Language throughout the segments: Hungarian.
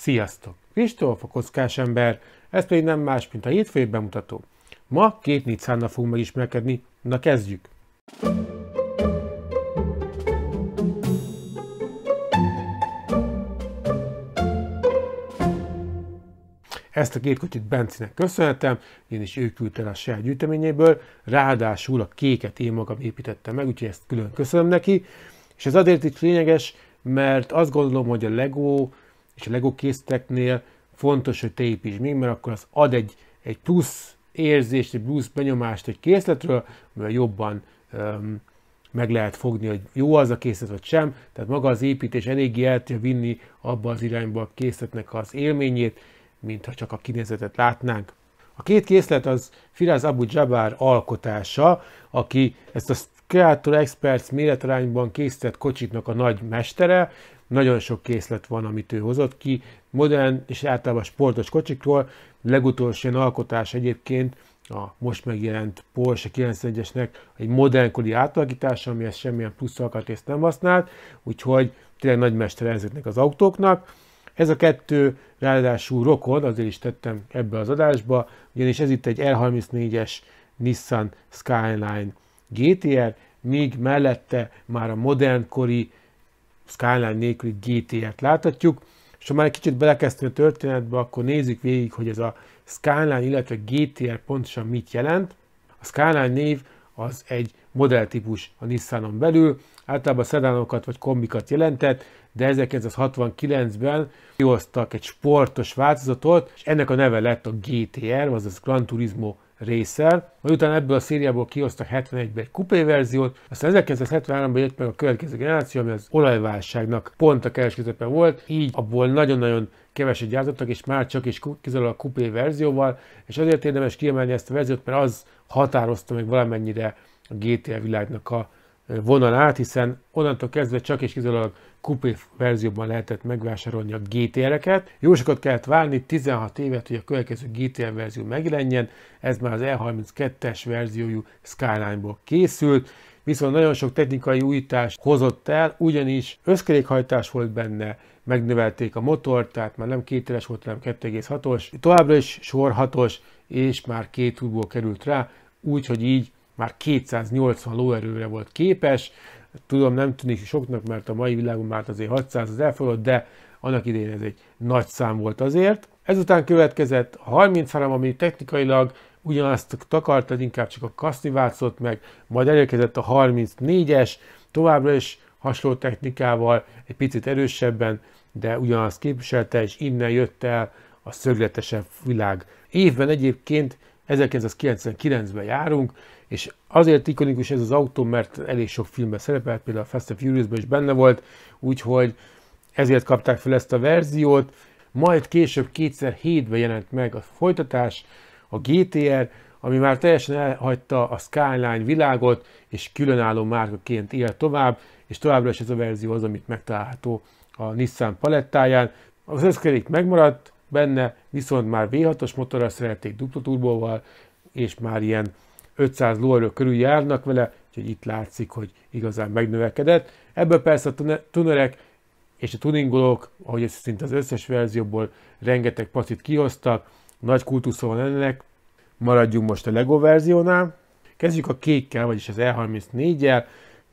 Sziasztok! Kristóf a kockás ember, ez pedig nem más, mint a hétfői bemutató. Ma két Nitszánnal fogunk megismerkedni, na kezdjük! Ezt a két kocsit Bencinek köszönhetem, is ő küldte a saját gyűjteményéből, ráadásul a kéket én magam építettem meg, úgyhogy ezt külön köszönöm neki. És ez azért itt lényeges, mert azt gondolom, hogy a LEGO és a LEGO készteknél fontos, hogy te építsd még, mert akkor az ad egy, egy plusz érzést, egy plusz benyomást egy készletről, amivel jobban um, meg lehet fogni, hogy jó az a készlet, vagy sem. Tehát maga az építés eléggé el tudja vinni abba az irányba a készletnek az élményét, mintha csak a kinézetet látnánk. A két készlet az Firaz Abu Jabbar alkotása, aki ezt a Creator Experts méretarányban készített kocsiknak a nagy mestere, nagyon sok készlet van, amit ő hozott ki, modern és általában sportos kocsikról, legutolsó ilyen alkotás egyébként a most megjelent Porsche 91 esnek egy modernkori átalakítása, ezt semmilyen plusz alkatrészt nem használt, úgyhogy tényleg nagymester ezeknek az autóknak. Ez a kettő ráadásul rokon, azért is tettem ebbe az adásba, ugyanis ez itt egy R34-es Nissan Skyline GTR, míg mellette már a modernkori Skyline nélküli GT-et láthatjuk, és ha már egy kicsit belekezdtünk a történetbe, akkor nézzük végig, hogy ez a Skyline, illetve GTR e pontosan mit jelent. A Skyline név az egy modelltípus a Nissanon belül, általában szedánokat vagy kombikat jelentett, de 1969-ben kihoztak egy sportos változatot, és ennek a neve lett a GTR, e, azaz Gran Turismo részsel, majd utána ebből a szériából kihoztak 71-ben egy kupé verziót, aztán 1973-ban jött meg a következő generáció, ami az olajválságnak pont a keres volt, így abból nagyon-nagyon keveset gyártottak, és már csak is kizárólag a kupé verzióval, és azért érdemes kiemelni ezt a verziót, mert az határozta meg valamennyire a GTA világnak a vonalát, hiszen onnantól kezdve csak és kizárólag kupé verzióban lehetett megvásárolni a GTR-eket. Jó sokat kellett várni, 16 évet, hogy a következő GTR verzió megjelenjen, ez már az E32-es verziójú Skyline-ból készült, viszont nagyon sok technikai újítást hozott el, ugyanis összkerékhajtás volt benne, megnövelték a motor, tehát már nem 2 volt, hanem 2,6-os, továbbra is sor 6-os, és már két turbó került rá, úgyhogy így már 280 lóerőre volt képes, tudom, nem tűnik soknak, mert a mai világon már azért 600 az elfogadott, de annak idején ez egy nagy szám volt azért. Ezután következett a 33, ami technikailag ugyanazt takarta, inkább csak a kaszni változott meg, majd elérkezett a 34-es, továbbra is hasonló technikával, egy picit erősebben, de ugyanazt képviselte, és innen jött el a szögletesebb világ. Évben egyébként 1999-ben járunk, és azért ikonikus ez az autó, mert elég sok filmben szerepelt, például a Fast and furious is benne volt, úgyhogy ezért kapták fel ezt a verziót, majd később 2007-ben jelent meg a folytatás, a GTR, ami már teljesen elhagyta a Skyline világot, és különálló márkaként él tovább, és továbbra is ez a verzió az, amit megtalálható a Nissan palettáján. Az összkerék megmaradt, benne, viszont már V6-os motorra szerették dupla turbóval, és már ilyen 500 lóerő körül járnak vele, úgyhogy itt látszik, hogy igazán megnövekedett. Ebből persze a tunerek és a tuningolók, ahogy ez szinte az összes verzióból rengeteg pacit kihoztak, nagy kultusza van ennek, maradjunk most a LEGO verziónál. Kezdjük a kékkel, vagyis az E34-jel,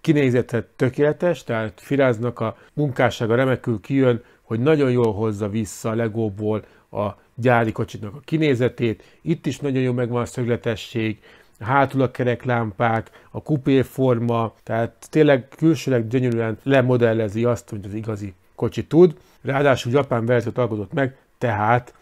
kinézete tökéletes, tehát firáznak a munkássága remekül kijön, hogy nagyon jól hozza vissza a legóból a gyári kocsinak a kinézetét. Itt is nagyon jó megvan a szögletesség, hátul a kereklámpák, a kupéforma, forma, tehát tényleg külsőleg gyönyörűen lemodellezi azt, hogy az igazi kocsi tud. Ráadásul japán verziót alkotott meg, tehát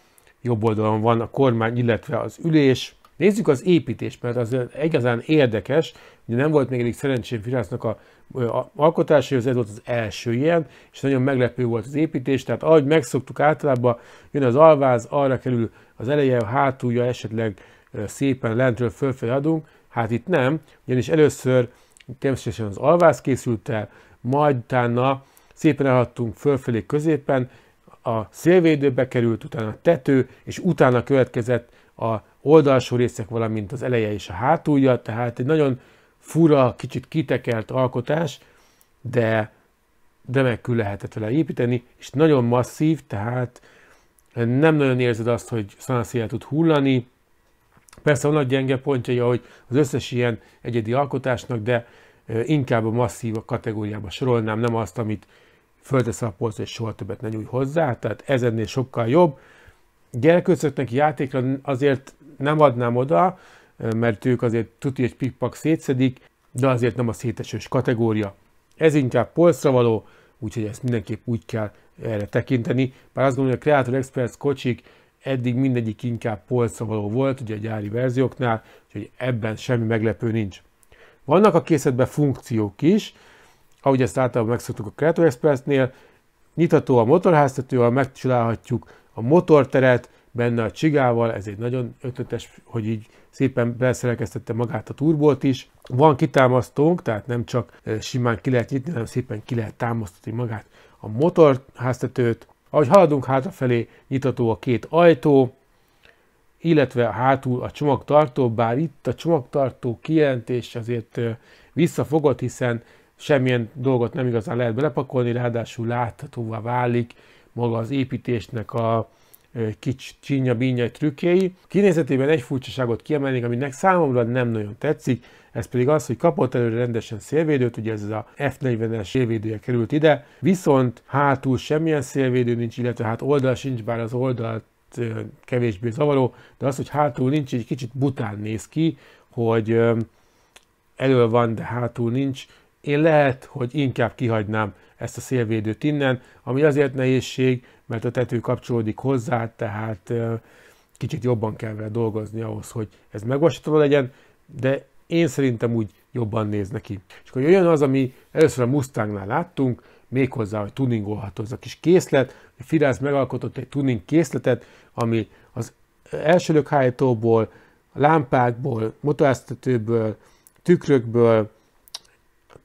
jobb oldalon van a kormány, illetve az ülés, Nézzük az építést, mert az igazán érdekes, ugye nem volt még elég szerencsém Firásznak a, a alkotása, ez volt az első ilyen, és nagyon meglepő volt az építés, tehát ahogy megszoktuk általában, jön az alváz, arra kerül az eleje, a hátulja, esetleg szépen lentről fölfelé adunk, hát itt nem, ugyanis először természetesen az alváz készült el, majd utána szépen eladtunk fölfelé középen, a szélvédőbe került, utána a tető, és utána következett a oldalsó részek, valamint az eleje és a hátulja, tehát egy nagyon fura, kicsit kitekelt alkotás, de kül lehetett vele építeni, és nagyon masszív, tehát nem nagyon érzed azt, hogy szanaszéjel tud hullani. Persze a gyenge pontjai, ahogy az összes ilyen egyedi alkotásnak, de inkább a masszív kategóriába sorolnám, nem azt, amit fölteszem a polcra, és soha többet ne nyújj hozzá, tehát ez ennél sokkal jobb. Gyerkőcöknek játékra azért nem adnám oda, mert ők azért tudja, hogy pikpak szétszedik, de azért nem a szétesős kategória. Ez inkább polcra való, úgyhogy ezt mindenképp úgy kell erre tekinteni. Bár azt gondolom, hogy a Creator Express kocsik eddig mindegyik inkább polcra való volt, ugye a gyári verzióknál, úgyhogy ebben semmi meglepő nincs. Vannak a készletben funkciók is, ahogy ezt általában megszoktuk a Creator Expressnél, nyitható a motorháztetővel, megcsinálhatjuk a motorteret, benne a csigával, ez egy nagyon ötletes, hogy így szépen beszerekeztette magát a turbót is. Van kitámasztónk, tehát nem csak e, simán ki lehet nyitni, hanem szépen ki lehet támasztani magát a motorháztetőt. Ahogy haladunk hátrafelé, nyitható a két ajtó, illetve hátul a csomagtartó, bár itt a csomagtartó kijelentés azért e, visszafogott, hiszen semmilyen dolgot nem igazán lehet belepakolni, ráadásul láthatóvá válik maga az építésnek a kicsi csinya bínya trükkéi. Kinézetében egy furcsaságot kiemelnék, aminek számomra nem nagyon tetszik, ez pedig az, hogy kapott előre rendesen szélvédőt, ugye ez a F40-es szélvédője került ide, viszont hátul semmilyen szélvédő nincs, illetve hát oldal sincs, bár az oldalt kevésbé zavaró, de az, hogy hátul nincs, egy kicsit bután néz ki, hogy elő van, de hátul nincs, én lehet, hogy inkább kihagynám ezt a szélvédőt innen, ami azért nehézség, mert a tető kapcsolódik hozzá, tehát kicsit jobban kell vele dolgozni ahhoz, hogy ez megvasítható legyen, de én szerintem úgy jobban néz neki. És akkor jön az, ami először a Mustangnál láttunk, méghozzá, hogy tuningolható ez a kis készlet. A Firáz megalkotott egy tuning készletet, ami az elsőlök hájtóból, lámpákból, motoráztatőből, tükrökből,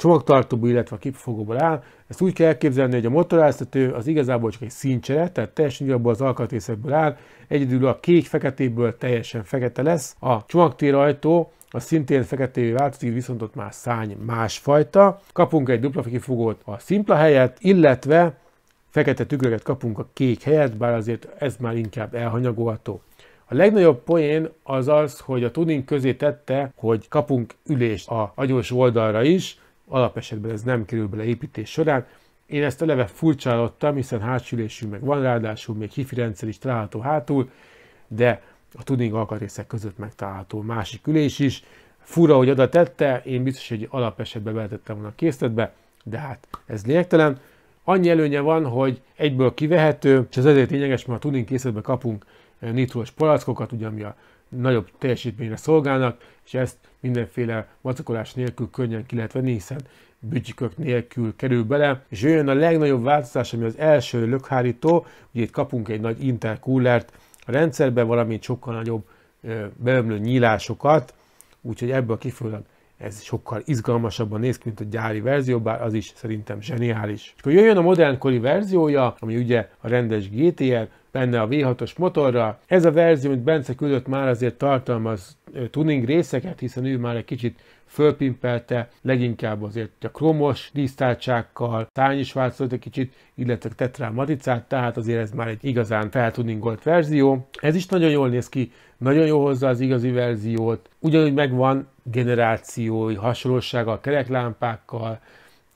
csomagtartóból, illetve a kipfogóból áll. Ezt úgy kell elképzelni, hogy a motoráztatő az igazából csak egy színcsere, tehát teljesen abból az alkatrészekből áll, egyedül a kék-feketéből teljesen fekete lesz. A csomagtérajtó a szintén feketévé változik, viszont ott már szány másfajta. Kapunk egy dupla kifogót a szimpla helyett, illetve fekete tükröket kapunk a kék helyett, bár azért ez már inkább elhanyagolható. A legnagyobb poén az az, hogy a tuning közé tette, hogy kapunk ülést a agyós oldalra is, alapesetben ez nem kerül bele építés során. Én ezt eleve furcsálottam, hiszen hátsülésű meg van, ráadásul még hifi rendszer is található hátul, de a tuning alkatrészek között megtalálható másik ülés is. Fura, hogy oda tette, én biztos, hogy alapesetben beletettem volna a készletbe, de hát ez lényegtelen. Annyi előnye van, hogy egyből kivehető, és ez azért lényeges, mert a tuning készletbe kapunk eh, nitros palackokat, ugye ami a nagyobb teljesítményre szolgálnak, és ezt mindenféle vacakolás nélkül könnyen ki lehet venni, hiszen bütyükök nélkül kerül bele, és jön a legnagyobb változás, ami az első lökhárító, ugye itt kapunk egy nagy intercoolert a rendszerben, valamint sokkal nagyobb beömlő nyílásokat, úgyhogy ebből kifolyólag ez sokkal izgalmasabban néz ki, mint a gyári verzió, bár az is szerintem zseniális. És akkor jöjjön a modernkori verziója, ami ugye a rendes GTR, benne a V6-os motorra. Ez a verzió, amit Bence küldött már azért tartalmaz tuning részeket, hiszen ő már egy kicsit fölpimpelte, leginkább azért a kromos dísztárcsákkal, is változott egy kicsit, illetve rá maticát, tehát azért ez már egy igazán feltuningolt verzió. Ez is nagyon jól néz ki, nagyon jó hozza az igazi verziót, ugyanúgy megvan generációi hasonlósága a kereklámpákkal,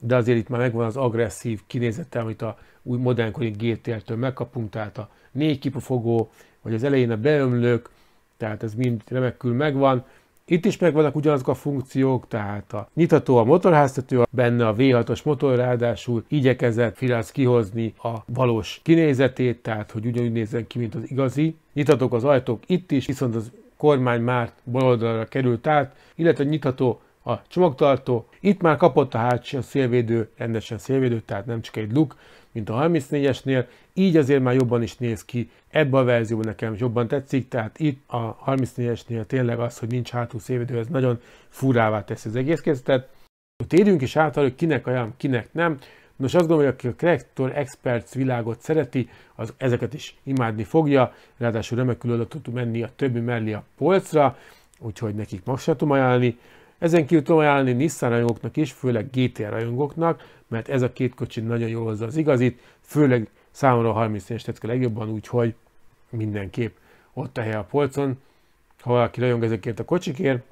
de azért itt már megvan az agresszív kinézete, amit a új modernkori GTR-től megkapunk, tehát a négy kipufogó, vagy az elején a beömlők, tehát ez mind remekül megvan. Itt is megvannak ugyanazok a funkciók, tehát a nyitató, a motorháztető, benne a V6-os motor, ráadásul igyekezett Firász kihozni a valós kinézetét, tehát hogy ugyanúgy nézzen ki, mint az igazi. Nyitatók az ajtók itt is, viszont az kormány már baloldalra került át, illetve nyitható a csomagtartó. Itt már kapott a hátsó szélvédő, rendesen szélvédő, tehát nem csak egy luk, mint a 34-esnél, így azért már jobban is néz ki. Ebben a verzióban nekem jobban tetszik, tehát itt a 34-esnél tényleg az, hogy nincs hátul szélvédő, ez nagyon furává teszi az egész készletet. Térjünk is át, hogy kinek ajánlom, kinek nem. Nos, azt gondolom, hogy aki a Corrector Experts világot szereti, az ezeket is imádni fogja, ráadásul remekül oda tud menni a többi mellé a polcra, úgyhogy nekik sem tudom ajánlani. Ezen kívül tudom ajánlani Nissan rajongóknak is, főleg GT rajongóknak, mert ez a két kocsi nagyon jól hozza az igazit, főleg számomra a 30 es a legjobban, úgyhogy mindenképp ott a hely a polcon, ha valaki rajong ezekért a kocsikért.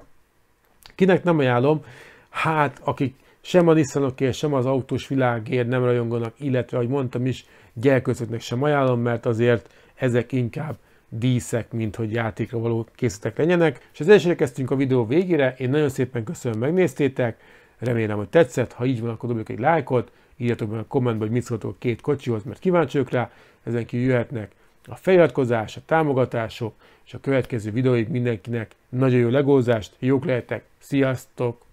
Kinek nem ajánlom, hát akik sem a Nissanokért, sem az autós világért nem rajonganak, illetve, ahogy mondtam is, gyerkőcöknek sem ajánlom, mert azért ezek inkább díszek, mint hogy játékra való készletek legyenek. És ezzel elsőre kezdtünk a videó végére, én nagyon szépen köszönöm, megnéztétek, remélem, hogy tetszett, ha így van, akkor dobjuk egy lájkot, írjatok meg a kommentben, hogy mit szóltok két kocsihoz, mert kíváncsi rá, ezen kívül jöhetnek a feliratkozás, a támogatások, és a következő videóig mindenkinek nagyon jó legózást, jók lehetek, sziasztok!